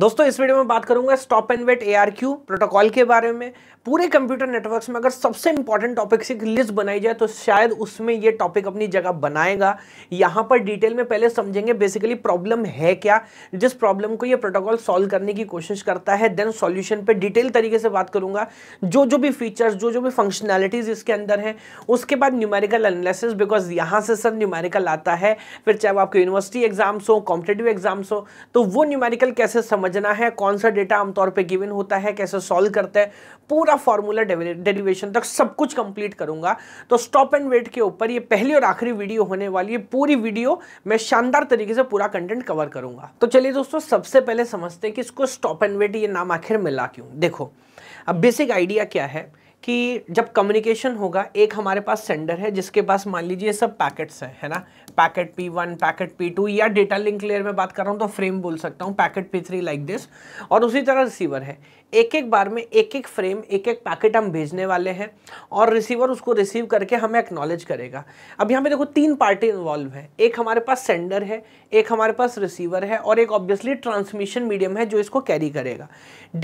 दोस्तों इस वीडियो में बात करूंगा stop and wait ARQ protocol के बारे में पूरे कंप्यूटर नेटवर्क्स में अगर सबसे इंपॉर्टेंट से एक लिस्ट बनाई जाए तो शायद उसमें ये टॉपिक अपनी जगह बनाएगा यहाँ पर डिटेल में पहले समझेंगे बेसिकली प्रॉब्लम है क्या जिस प्रॉब्लम को ये प्रोटोकॉल सॉल्व करने की कोशिश करता है देन सॉल्यूशन पे डिटेल तरीके से बात करूंगा जो जो भी फीचर्स जो जो भी फंक्शनैलिटीज़ इसके अंदर हैं उसके बाद न्यूमेरिकल एनालिसिस बिकॉज यहाँ से सर न्यूमेरिकल आता है फिर चाहे आपके यूनिवर्सिटी एग्जाम्स हो कॉम्पिटेटिव एग्जाम्स हो तो वो न्यूमेरिकल कैसे समझ समझना है कौन सा डेटा आमतौर पे गिवन होता है कैसे सॉल्व करते हैं पूरा फॉर्मूला डेरिवेशन तक सब कुछ कंप्लीट करूंगा तो स्टॉप एंड वेट के ऊपर ये पहली और आखिरी वीडियो होने वाली है पूरी वीडियो मैं शानदार तरीके से पूरा कंटेंट कवर करूंगा तो चलिए दोस्तों सबसे पहले समझते हैं कि इसको स्टॉप एंड वेट ये नाम आखिर मिला क्यों देखो अब बेसिक आइडिया क्या है कि जब कम्युनिकेशन होगा एक हमारे पास सेंडर है जिसके पास मान लीजिए सब पैकेट्स हैं है ना packet P one packet P two या डेटा लिंक लेयर में बात कर रहा हूँ तो फ्रेम बोल सकता हूँ packet P three like this और उसी तरह रिसीवर है एक एक बार में एक एक फ्रेम एक एक पैकेट हम भेजने वाले हैं और रिसीवर उसको रिसीव करके हमें एक्नॉलेज करेगा अब यहाँ पे देखो तीन पार्टी इन्वॉल्व है एक हमारे पास सेंडर है एक हमारे पास रिसीवर है और एक ऑब्वियसली ट्रांसमिशन मीडियम है जो इसको कैरी करेगा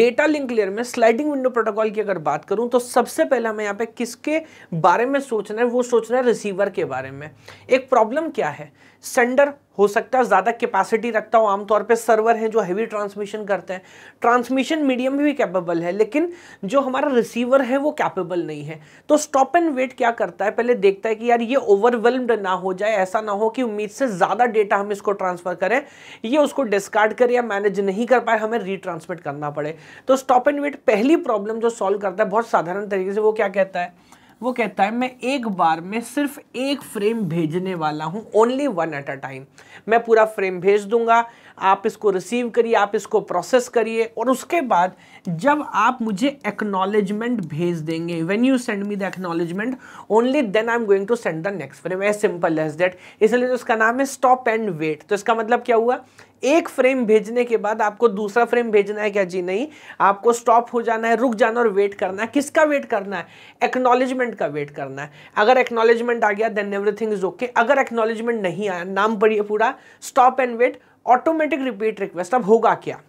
डेटा लिंक लेयर में स्लाइडिंग विंडो प्रोटोकॉल की अगर बात करूँ तो सबसे पहले हमें यहाँ पे किसके बारे में सोचना है वो सोचना है रिसीवर के बारे में एक प्रॉब्लम क्या है सेंडर हो सकता है ज़्यादा कैपेसिटी रखता हो आमतौर पे सर्वर हैं जो हैवी ट्रांसमिशन करते हैं ट्रांसमिशन मीडियम भी कैपेबल है लेकिन जो हमारा रिसीवर है वो कैपेबल नहीं है तो स्टॉप एंड वेट क्या करता है पहले देखता है कि यार ये ओवरवेलम्ड ना हो जाए ऐसा ना हो कि उम्मीद से ज़्यादा डेटा हम इसको ट्रांसफ़र करें ये उसको डिस्कार्ड करें या मैनेज नहीं कर पाए हमें रिट्रांसमिट करना पड़े तो स्टॉप एंड वेट पहली प्रॉब्लम जो सॉल्व करता है बहुत साधारण तरीके से वो क्या कहता है वो कहता है मैं एक बार में सिर्फ एक फ्रेम भेजने वाला हूँ only one at a time मैं पूरा फ्रेम भेज दूंगा आप इसको रिसीव करिए आप इसको प्रोसेस करिए और उसके बाद जब आप मुझे एक्नॉलेजमेंट भेज देंगे when you send me the acknowledgement only then I am going to send the next frame as simple as that इसलिए तो इसका नाम है स्टॉप एंड वेट तो इसका मतलब क्या हुआ एक फ्रेम भेजने के बाद आपको दूसरा फ्रेम भेजना है क्या जी नहीं आपको स्टॉप हो जाना है रुक जाना और वेट करना है किसका वेट करना है एक्नॉलेजमेंट का वेट करना है अगर एक्नॉलेजमेंट आ गया देन एवरीथिंग इज ओके अगर एक्नॉलेजमेंट नहीं आया नाम पढ़िए पूरा stop and wait automatic repeat request अब होगा क्या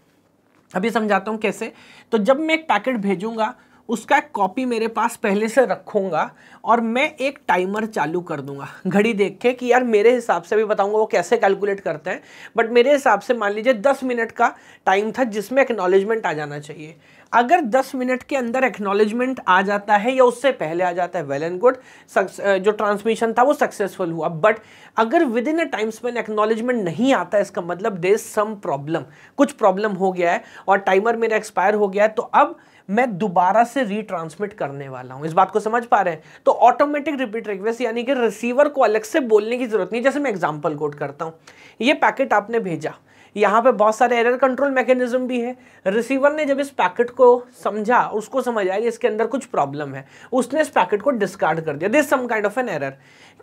अभी समझाता हूँ कैसे तो जब मैं एक पैकेट भेजूंगा उसका कॉपी मेरे पास पहले से रखूँगा और मैं एक टाइमर चालू कर दूंगा घड़ी देख के कि यार मेरे हिसाब से भी बताऊँगा वो कैसे कैलकुलेट करते हैं बट मेरे हिसाब से मान लीजिए दस मिनट का टाइम था जिसमें एक्नॉलेजमेंट आ जाना चाहिए अगर 10 मिनट के अंदर एक्नोलेजमेंट आ जाता है या उससे पहले आ जाता है वेल एंड गुड जो ट्रांसमिशन था वो सक्सेसफुल हुआ बट अगर within a time span acknowledgement नहीं आता इसका मतलब दे सम प्रॉब्लम कुछ प्रॉब्लम हो गया है और टाइमर मेरा एक्सपायर हो गया है तो अब मैं दोबारा से रिट्रांसमिट करने वाला हूं इस बात को समझ पा रहे हैं तो ऑटोमेटिक रिपीट रिक्वेस्ट यानी कि रिसीवर को अलग से बोलने की जरूरत नहीं जैसे मैं एग्जाम्पल कोट करता हूं ये पैकेट आपने भेजा यहाँ पे बहुत सारे एरर कंट्रोल मैकेनिज्म भी है रिसीवर ने जब इस पैकेट को समझा उसको समझ आया कि इसके अंदर कुछ प्रॉब्लम है उसने इस पैकेट को डिस्कार्ड कर दिया this some kind of an error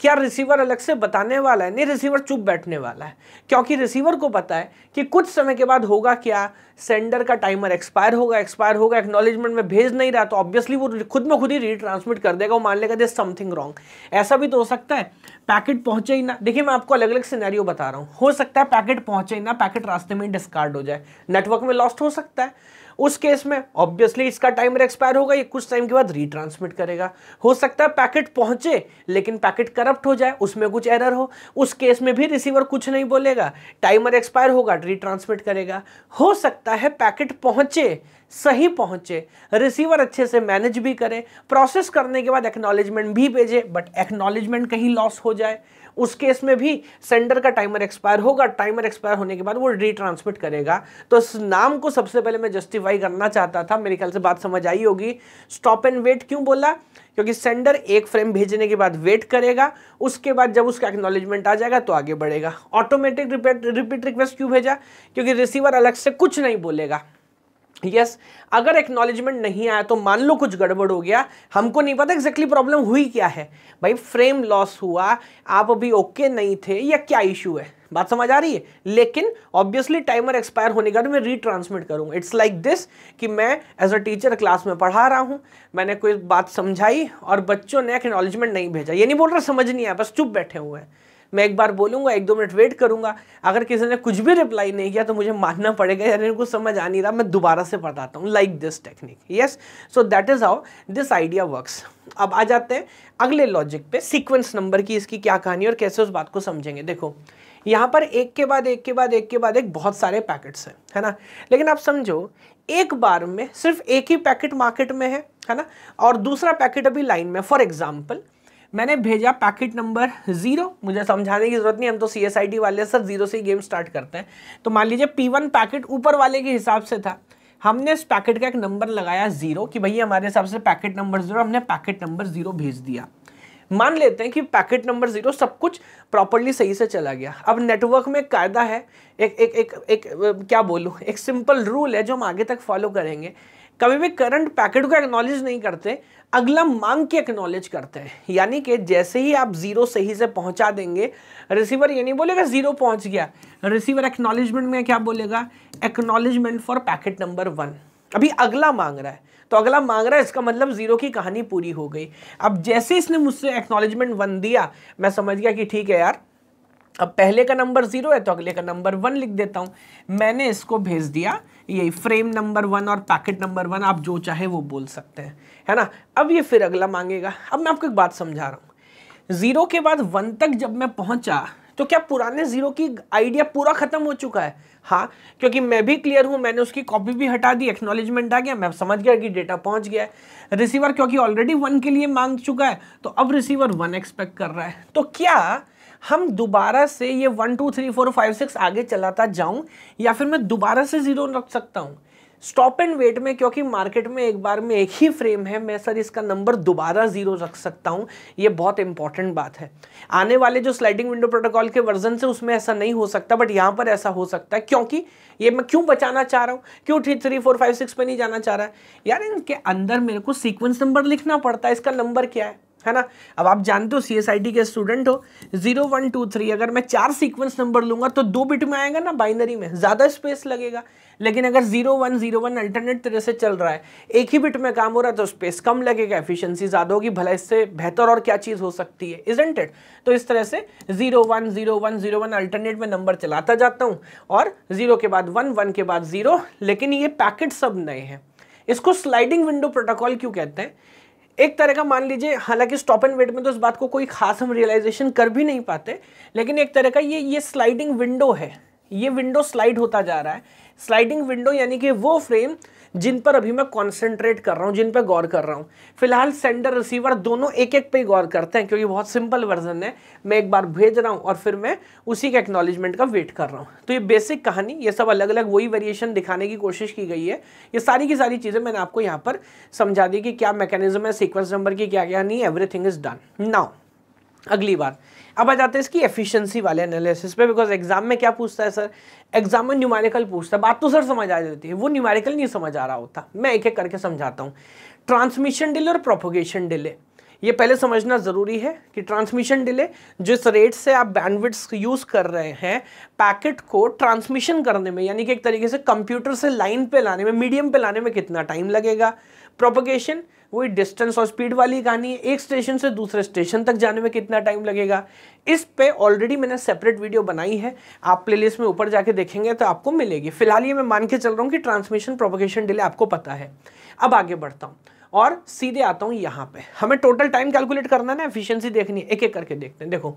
क्या रिसीवर अलग से बताने वाला है नहीं रिसीवर चुप बैठने वाला है क्योंकि रिसीवर को पता है कि कुछ समय के बाद होगा क्या सेंडर का टाइमर एक्सपायर होगा एक्सपायर होगा एक्नोलेजमेंट में भेज नहीं रहा तो ऑब्वियसली वो खुद में खुद ही रिट्रांसमिट कर देगा वो मान लेगा दिस समथिंग रॉन्ग ऐसा भी तो हो सकता है पैकेट पहुंचे ही ना देखिए मैं आपको अलग अलग सिनेरियो बता रहा हूँ हो सकता है पैकेट पहुंचे ही ना पैकेट रास्ते में डिस्कार्ड हो जाए नेटवर्क में लॉस्ट हो सकता है उस केस में ऑब्वियसली इसका टाइमर एक्सपायर होगा ये कुछ टाइम के बाद रिट्रांसमिट करेगा हो सकता है पैकेट पहुंचे लेकिन पैकेट करप्ट हो जाए उसमें कुछ एरर हो उस केस में भी रिसीवर कुछ नहीं बोलेगा टाइमर एक्सपायर होगा रिट्रांसमिट करेगा हो सकता है पैकेट पहुंचे सही पहुंचे रिसीवर अच्छे से मैनेज भी करे प्रोसेस करने के बाद एक्नॉलेजमेंट भी भेजे बट एक्नॉलेजमेंट कहीं लॉस हो जाए उस केस में भी सेंडर का टाइमर एक्सपायर होगा टाइमर एक्सपायर होने के बाद वो रिट्रांसमिट करेगा तो इस नाम को सबसे पहले मैं जस्टिफाई करना चाहता था मेरे ख्याल से बात समझ आई होगी स्टॉप एंड वेट क्यों बोला क्योंकि सेंडर एक फ्रेम भेजने के बाद वेट करेगा उसके बाद जब उसका एक्नोलेजमेंट आ जाएगा तो आगे बढ़ेगा ऑटोमेटिक रिपीट रिक्वेस्ट क्यों भेजा क्योंकि रिसीवर अलग से कुछ नहीं बोलेगा यस yes, अगर एक्नॉलेजमेंट नहीं आया तो मान लो कुछ गड़बड़ हो गया हमको नहीं पता एग्जैक्टली प्रॉब्लम हुई क्या है भाई फ्रेम लॉस हुआ आप अभी ओके okay नहीं थे या क्या इशू है बात समझ आ रही है लेकिन ऑब्वियसली टाइमर एक्सपायर होने का मैं रीट्रांसमिट करूंगा इट्स लाइक दिस कि मैं एज अ टीचर क्लास में पढ़ा रहा हूं मैंने कोई बात समझाई और बच्चों ने एक्नॉलेजमेंट नहीं भेजा ये नहीं बोल रहा समझ नहीं आया बस चुप बैठे हुए हैं मैं एक बार बोलूँगा एक दो मिनट वेट करूँगा अगर किसी ने कुछ भी रिप्लाई नहीं किया तो मुझे मानना पड़ेगा यार इनको समझ आ नहीं रहा मैं दोबारा से बताता हूँ like this technique yes so that is how this idea works अब आ जाते हैं अगले लॉजिक पे सीक्वेंस नंबर की इसकी क्या कहानी और कैसे उस बात को समझेंगे देखो यहाँ पर एक के बाद एक के बाद एक के बाद एक बहुत सारे पैकेट्स हैं है ना लेकिन आप समझो एक बार में सिर्फ एक ही पैकेट मार्केट में है है ना और दूसरा पैकेट अभी लाइन में फॉर एग्जाम्पल मैंने भेजा पैकेट नंबर जीरो मुझे समझाने की जरूरत नहीं हम तो सी एस आई टी वाले सर जीरो से ही गेम स्टार्ट करते हैं तो मान लीजिए पी वन पैकेट ऊपर वाले के हिसाब से था हमने इस पैकेट का एक नंबर लगाया जीरो कि भैया हमारे हिसाब से पैकेट नंबर जीरो हमने पैकेट नंबर जीरो भेज दिया मान लेते हैं कि पैकेट नंबर जीरो सब कुछ प्रॉपरली सही से चला गया अब नेटवर्क में कायदा है एक एक एक एक, एक क्या बोलूँ एक सिंपल रूल है जो हम आगे तक फॉलो करेंगे कभी भी करंट पैकेट को एक्नॉलेज नहीं करते अगला मांग के एक्नॉलेज करते हैं यानी कि जैसे ही आप जीरो सही से पहुंचा देंगे रिसीवर ये नहीं बोलेगा जीरो पहुंच गया रिसीवर एक्नॉलेजमेंट में क्या बोलेगा acknowledgement for packet number one अभी अगला मांग रहा है तो अगला मांग रहा है इसका मतलब जीरो की कहानी पूरी हो गई अब जैसे इसने मुझसे एक्नॉलेजमेंट वन दिया मैं समझ गया कि ठीक है यार अब पहले का नंबर जीरो है तो अगले का नंबर वन लिख देता हूँ मैंने इसको भेज दिया ये फ्रेम नंबर वन और पैकेट नंबर वन आप जो चाहे वो बोल सकते हैं है ना अब ये फिर अगला मांगेगा अब मैं आपको एक बात समझा रहा हूँ ज़ीरो के बाद वन तक जब मैं पहुंचा तो क्या पुराने ज़ीरो की आइडिया पूरा ख़त्म हो चुका है हाँ क्योंकि मैं भी क्लियर हूँ मैंने उसकी कॉपी भी हटा दी एक्नोलेजमेंट आ गया मैं समझ गया कि डेटा पहुँच गया है रिसीवर क्योंकि ऑलरेडी वन के लिए मांग चुका है तो अब रिसीवर वन एक्सपेक्ट कर रहा है तो क्या हम दोबारा से ये one two three four five six आगे चलाता जाऊं या फिर मैं दोबारा से ज़ीरो रख सकता हूँ स्टॉप एंड वेट में क्योंकि मार्केट में एक बार में एक ही फ्रेम है मैं सर इसका नंबर दोबारा ज़ीरो रख सकता हूँ ये बहुत इंपॉर्टेंट बात है आने वाले जो स्लाइडिंग विंडो प्रोटोकॉल के वर्जन से उसमें ऐसा नहीं हो सकता बट यहाँ पर ऐसा हो सकता है क्योंकि ये मैं क्यों बचाना चाह रहा हूँ क्यों three three four five six पर नहीं जाना चाह रहा है यार इनके अंदर मेरे को सीक्वेंस नंबर लिखना पड़ता है इसका नंबर क्या है है ना अब आप जानते हो सी के स्टूडेंट हो जीरो वन टू थ्री अगर मैं चार सीक्वेंस नंबर लूंगा तो दो बिट में आएगा ना बाइनरी में ज़्यादा स्पेस लगेगा लेकिन अगर zero one zero one alternate तरह से चल रहा है एक ही बिट में काम हो रहा है तो स्पेस कम लगेगा एफिशिएंसी ज़्यादा होगी भला इससे बेहतर और क्या चीज़ हो सकती है इजेंट इट तो इस तरह से zero one zero one zero one alternate में नंबर चलाता जाता हूं और जीरो के बाद वन वन के बाद जीरो लेकिन ये पैकेट सब नए हैं इसको स्लाइडिंग विंडो प्रोटोकॉल क्यों कहते हैं एक तरह का मान लीजिए हालांकि स्टॉप एंड वेट में तो इस बात को कोई खास हम रियलाइजेशन कर भी नहीं पाते लेकिन एक तरह का ये ये स्लाइडिंग विंडो है ये विंडो स्लाइड होता जा रहा है स्लाइडिंग विंडो यानी कि वो फ्रेम जिन पर अभी मैं कॉन्सेंट्रेट कर रहा हूँ जिन पर गौर कर रहा हूँ फिलहाल सेंडर रिसीवर दोनों एक एक पे गौर करते हैं क्योंकि बहुत सिंपल वर्जन है मैं एक बार भेज रहा हूँ और फिर मैं उसी के एक्नॉलेजमेंट का वेट कर रहा हूँ तो ये बेसिक कहानी ये सब अलग अलग वही वेरिएशन दिखाने की कोशिश की गई है ये सारी की सारी चीज़ें मैंने आपको यहाँ पर समझा दी कि क्या मैकेनिज्म है सिक्वेंस नंबर की क्या क्या नहीं एवरीथिंग इज डन नाउ अगली बार अब आ जाते हैं इसकी एफिशिएंसी वाले एनालिसिस पे बिकॉज एग्जाम में क्या पूछता है सर एग्जाम में न्यूमेरिकल पूछता है बात तो सर समझ आ जाती है वो न्यूमेरिकल नहीं समझ आ रहा होता मैं एक एक करके समझाता हूँ ट्रांसमिशन डिले और प्रोपोगेशन डिले ये पहले समझना ज़रूरी है कि ट्रांसमिशन डिले जिस रेट से आप बैंडविड्स यूज़ कर रहे हैं पैकेट को ट्रांसमिशन करने में यानी कि एक तरीके से कंप्यूटर से लाइन पे लाने में मीडियम पे लाने में कितना टाइम लगेगा प्रोपोगेशन वही डिस्टेंस और स्पीड वाली कहानी है एक स्टेशन से दूसरे स्टेशन तक जाने में कितना टाइम लगेगा इस पे ऑलरेडी मैंने सेपरेट वीडियो बनाई है आप प्लेलिस्ट में ऊपर जाके देखेंगे तो आपको मिलेगी फिलहाल ये मैं मान के चल रहा हूँ कि ट्रांसमिशन प्रोपोगेशन डिले आपको पता है अब आगे बढ़ता हूँ और सीधे आता हूँ यहाँ पर हमें टोटल टाइम कैलकुलेट करना है ना एफिशियंसी देखनी है एक एक करके देखते हैं देखो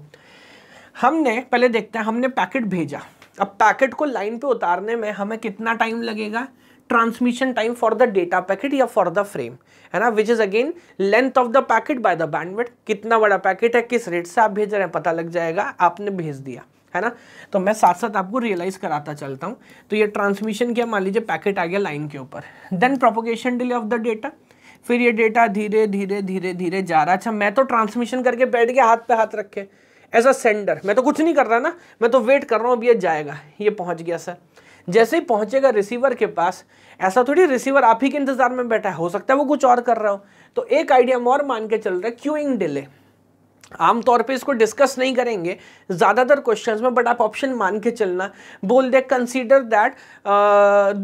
हमने पहले देखते हैं हमने पैकेट भेजा अब पैकेट को लाइन पे उतारने में हमें कितना टाइम लगेगा transmission time for the data packet या फॉर द फ्रेम है ना which is again length of the packet by the bandwidth कितना बड़ा पैकेट है किस रेट से आप भेज रहे हैं पता लग जाएगा आपने भेज दिया है ना तो मैं साथ साथ आपको रियलाइज कराता चलता हूँ तो ये ट्रांसमिशन क्या मान लीजिए पैकेट आ गया लाइन के ऊपर then propagation delay of the data फिर ये डेटा धीरे धीरे धीरे धीरे जा रहा अच्छा मैं तो ट्रांसमिशन करके बैठ के हाथ पे हाथ रखे एज अ सेंडर मैं तो कुछ नहीं कर रहा ना मैं तो वेट कर रहा हूँ अब ये जाएगा ये पहुँच गया सर जैसे ही पहुंचेगा रिसीवर के पास ऐसा थोड़ी रिसीवर आप ही के इंतजार में बैठा है हो सकता है वो कुछ और कर रहा हो तो एक आइडिया हम और मान के चल रहा है क्यूइंग डिले आमतौर पे इसको डिस्कस नहीं करेंगे ज़्यादातर क्वेश्चंस में बट आप ऑप्शन मान के चलना बोल दे consider that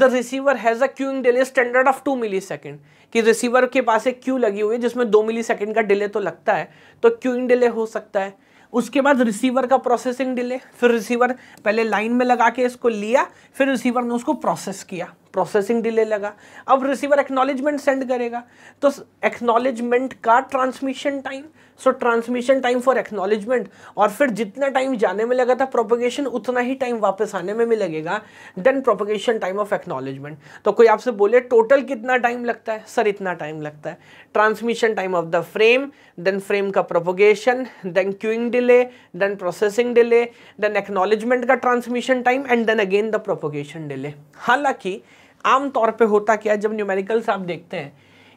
the receiver has a queuing delay standard of two millisecond कि रिसीवर के पास एक क्यू लगी हुई है जिसमें दो मिली सेकेंड का डिले तो लगता है तो क्यूइंग डिले हो सकता है उसके बाद रिसीवर का प्रोसेसिंग डिले फिर रिसीवर पहले लाइन में लगा के इसको लिया फिर रिसीवर ने उसको प्रोसेस किया प्रोसेसिंग डिले लगा अब रिसीवर एक्नॉलेजमेंट सेंड करेगा तो एक्नॉलेजमेंट का transmission time so transmission time for acknowledgement और फिर जितना टाइम जाने में लगा था प्रोपोगेशन उतना ही टाइम वापस आने में भी लगेगा then propagation time of acknowledgement तो कोई आपसे बोले टोटल कितना टाइम लगता है सर इतना टाइम लगता है transmission time of the frame then frame का propagation then queuing delay then processing delay then acknowledgement का transmission time and then again the propagation delay हालांकि आमतौर पे होता क्या है जब न्यूमेरिकल्स आप देखते हैं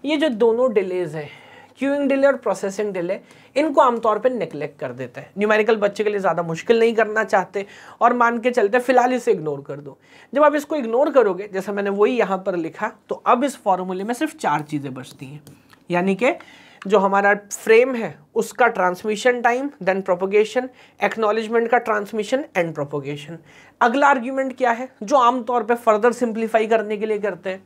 ये जो दोनों डिलेज हैं क्यूइंग डिले और प्रोसेसिंग डिले इनको आमतौर पर निगलेक्ट कर देते हैं न्यूमेरिकल बच्चे के लिए ज़्यादा मुश्किल नहीं करना चाहते और मान के चलते फिलहाल इसे इग्नोर कर दो जब आप इसको इग्नोर करोगे जैसा मैंने वही यहाँ पर लिखा तो अब इस फॉर्मूले में सिर्फ चार चीज़ें बचती हैं यानी कि जो हमारा फ्रेम है उसका transmission time then propagation acknowledgement का ट्रांसमिशन एंड प्रोपोगेशन अगला आर्ग्यूमेंट क्या है जो आमतौर पे फर्दर सिंप्लीफाई करने के लिए करते हैं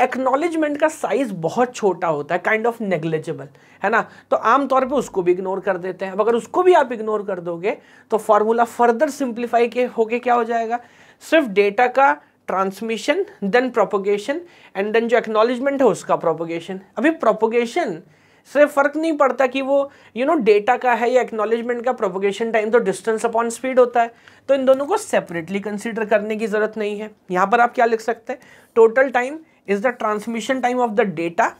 एक्नॉलेजमेंट का साइज बहुत छोटा होता है काइंड ऑफ नेग्लेजेबल है ना तो आमतौर पे उसको भी इग्नोर कर देते हैं अगर उसको भी आप इग्नोर कर दोगे तो फार्मूला फर्दर सिंप्लीफाई के होके क्या हो जाएगा सिर्फ डेटा का transmission then propagation and then जो एक्नॉलेजमेंट है उसका प्रोपोगेशन अभी प्रोपोगेशन सिर्फ फ़र्क नहीं पड़ता कि वो यू नो डेटा का है या एक्नोलेजमेंट का प्रोपोगेशन टाइम तो डिस्टेंस अपॉन स्पीड होता है तो इन दोनों को सेपरेटली कंसिडर करने की ज़रूरत नहीं है यहाँ पर आप क्या लिख सकते हैं total time is the transmission time of the data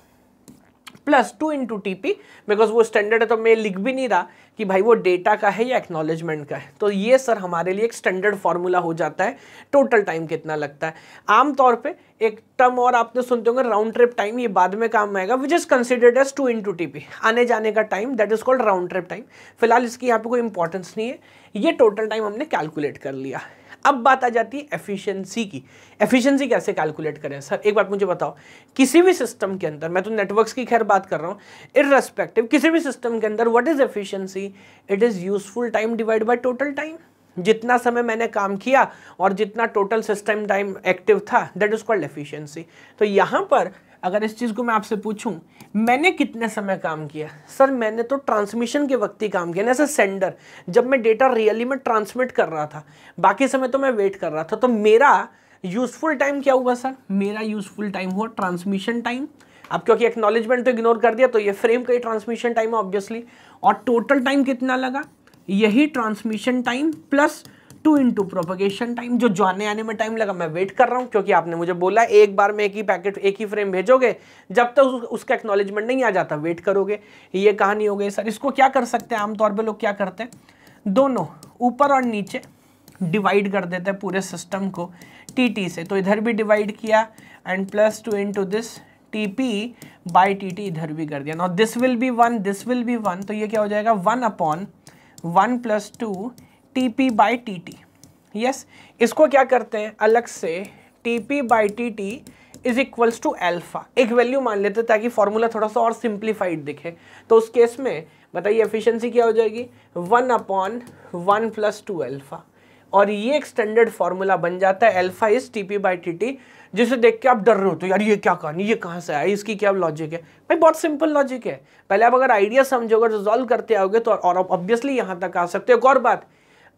plus two into T P because वो स्टैंडर्ड है तो मैं लिख भी नहीं रहा कि भाई वो डेटा का है या एक्नॉलेजमेंट का है तो ये सर हमारे लिए एक स्टैंडर्ड फार्मूला हो जाता है टोटल टाइम कितना लगता है आमतौर पे एक टर्म और आपने सुनते होंगे राउंड ट्रिप टाइम ये बाद में काम आएगा which is considered as two into T P आने जाने का time that is called round trip time फिलहाल इसकी यहाँ पे कोई इंपॉर्टेंस नहीं है ये टोटल टाइम हमने कैलकुलेट कर लिया अब बात आ जाती है एफिशिएंसी की एफिशिएंसी कैसे कैलकुलेट करें सर एक बात मुझे बताओ किसी भी सिस्टम के अंदर मैं तो नेटवर्क्स की खैर बात कर रहा हूँ इन किसी भी सिस्टम के अंदर what is efficiency it is useful time divide by total time जितना समय मैंने काम किया और जितना टोटल सिस्टम टाइम एक्टिव था दैट इज कॉल्ड एफिशियंसी तो यहाँ पर अगर इस चीज़ को मैं आपसे पूछूं मैंने कितने समय काम किया सर मैंने तो ट्रांसमिशन के वक्त ही काम किया ना सर सेंडर जब मैं डेटा रियली में ट्रांसमिट कर रहा था बाकी समय तो मैं वेट कर रहा था तो मेरा यूज़फुल टाइम क्या हुआ सर मेरा यूज़फुल टाइम हुआ ट्रांसमिशन टाइम अब क्योंकि एक्नोलेजमेंट तो इग्नोर कर दिया तो ये फ्रेम का ही ट्रांसमिशन टाइम है ऑब्वियसली और टोटल टाइम कितना लगा यही transmission time plus two into propagation time जो जाने आने में टाइम लगा मैं वेट कर रहा हूँ क्योंकि आपने मुझे बोला एक बार में एक ही पैकेट एक ही फ्रेम भेजोगे जब तक तो उसका एक्नॉलेजमेंट नहीं आ जाता वेट करोगे ये कहानी हो गई सर इसको क्या कर सकते हैं आमतौर पर लोग क्या करते हैं दोनों ऊपर और नीचे डिवाइड कर देते हैं पूरे सिस्टम को टी टी से तो इधर भी डिवाइड किया and plus two into this T P by T T इधर भी कर दिया ना this will be one this will be one तो ये क्या हो जाएगा one upon one plus two T P by T T yes इसको क्या करते हैं अलग से T P by T T is equals to alpha एक वैल्यू मान लेते हैं ताकि फॉर्मूला थोड़ा सा और सिंप्लीफाइड दिखे तो उस केस में बताइए एफिशिएंसी क्या हो जाएगी one upon one plus two alpha और ये एक स्टैंडर्ड फार्मूला बन जाता है alpha is T P by T T जिसे देख के आप डर रहे हो तो यार ये क्या कहानी ये कहाँ से आया इसकी क्या लॉजिक है भाई बहुत सिंपल लॉजिक है पहले आप अगर आइडिया समझोगे रिजॉल्व करते आओगे तो और ऑब्वियसली यहाँ तक आ सकते हो एक और बात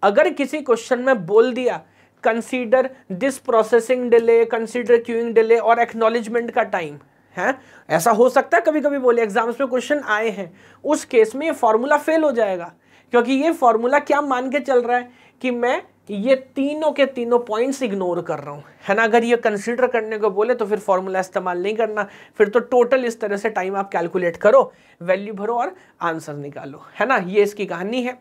अगर किसी क्वेश्चन में बोल दिया consider this processing delay consider queuing delay और एक्नोलेजमेंट का टाइम है ऐसा हो सकता है कभी कभी बोले एग्जाम्स में क्वेश्चन आए हैं उस केस में ये फॉर्मूला फेल हो जाएगा क्योंकि ये फॉर्मूला क्या मान के चल रहा है कि मैं ये तीनों के तीनों पॉइंट्स इग्नोर कर रहा हूँ है ना अगर ये कंसीडर करने को बोले तो फिर फॉर्मूला इस्तेमाल नहीं करना फिर तो टोटल इस तरह से टाइम आप कैलकुलेट करो वैल्यू भरो और आंसर निकालो है ना ये इसकी कहानी है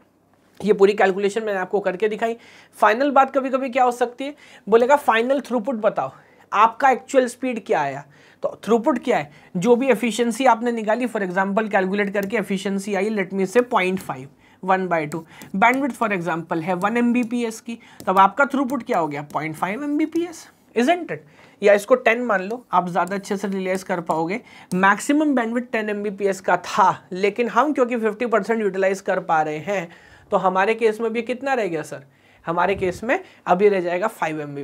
ये पूरी कैलकुलेशन मैंने आपको करके दिखाई फाइनल बात कभी कभी क्या हो सकती है बोलेगा फाइनल थ्रूपुट बताओ आपका एक्चुअल स्पीड क्या आया तो थ्रूपुट क्या है जो भी एफिशिएंसी आपने निकाली फॉर एग्जांपल कैलकुलेट करके एफिशिएंसी आई let me say point five one by two bandwidth for example है वन एम की तब आपका थ्रूपुट क्या हो गया पॉइंट फाइव एम बी या इसको टेन मान लो आप ज़्यादा अच्छे से रिलेज कर पाओगे मैक्सिमम बैंडविड टेन एम का था लेकिन हम क्योंकि फिफ्टी यूटिलाइज कर पा रहे हैं तो हमारे केस में भी कितना रह गया सर हमारे केस में अभी रह जाएगा 5 एम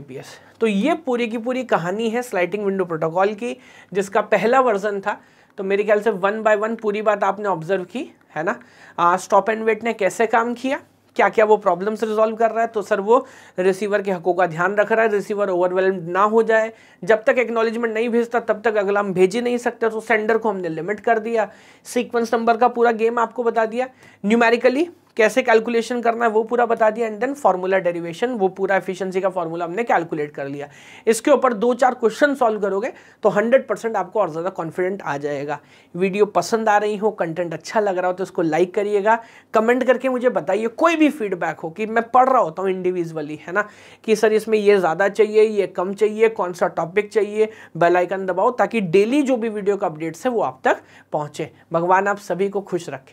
तो ये पूरी की पूरी कहानी है स्लाइटिंग विंडो प्रोटोकॉल की जिसका पहला वर्जन था तो मेरे ख्याल से वन बाय वन पूरी बात आपने ऑब्जर्व की है ना स्टॉप एंड वेट ने कैसे काम किया क्या क्या वो प्रॉब्लम्स रिजॉल्व कर रहा है तो सर वो रिसीवर के हकों का ध्यान रख रहा है रिसीवर ओवरवेलम ना हो जाए जब तक एक्नॉलेजमेंट नहीं भेजता तब तक अगला हम भेज ही नहीं सकते तो सेंडर को हमने लिमिट कर दिया सीक्वेंस नंबर का पूरा गेम आपको बता दिया न्यूमेरिकली कैसे कैलकुलेशन करना है वो पूरा बता दिया एंड देन फार्मूला डेरिवेशन वो पूरा एफिशिएंसी का फार्मूला हमने कैलकुलेट कर लिया इसके ऊपर दो चार क्वेश्चन सॉल्व करोगे तो 100 परसेंट आपको और ज़्यादा कॉन्फिडेंट आ जाएगा वीडियो पसंद आ रही हो कंटेंट अच्छा लग रहा हो तो उसको लाइक करिएगा कमेंट करके मुझे बताइए कोई भी फीडबैक हो कि मैं पढ़ रहा होता हूँ इंडिविजुअली है ना कि सर इसमें ये ज़्यादा चाहिए ये कम चाहिए कौन सा टॉपिक चाहिए बेलाइकन दबाओ ताकि डेली जो भी वीडियो का अपडेट्स है वो आप तक पहुँचे भगवान आप सभी को खुश रखें